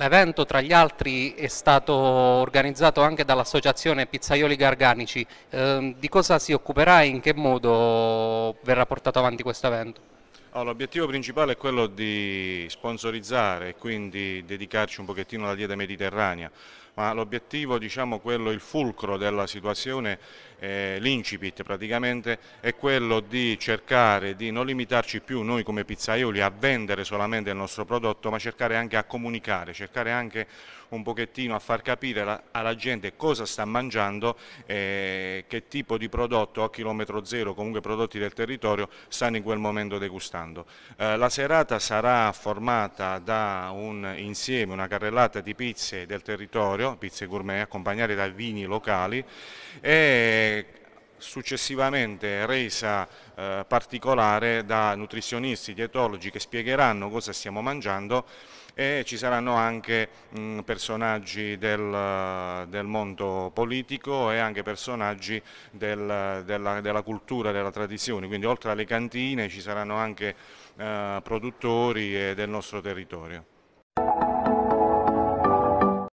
L'evento tra gli altri è stato organizzato anche dall'associazione Pizzaioli Garganici, eh, di cosa si occuperà e in che modo verrà portato avanti questo evento? Allora, l'obiettivo principale è quello di sponsorizzare e quindi dedicarci un pochettino alla dieta mediterranea, ma l'obiettivo, diciamo quello, il fulcro della situazione, eh, l'incipit praticamente, è quello di cercare di non limitarci più noi come pizzaioli a vendere solamente il nostro prodotto, ma cercare anche a comunicare, cercare anche un pochettino a far capire la, alla gente cosa sta mangiando, eh, che tipo di prodotto a chilometro zero, comunque prodotti del territorio, stanno in quel momento degustando ascoltando. Eh, la serata sarà formata da un insieme, una carrellata di pizze del territorio, pizze gourmet, accompagnate da vini locali e successivamente resa eh, particolare da nutrizionisti, dietologi che spiegheranno cosa stiamo mangiando e ci saranno anche mh, mm, personaggi del, del, mondo politico e anche personaggi del, della, della, cultura, della tradizione, quindi oltre alle cantine ci saranno anche eh, produttori del nostro territorio.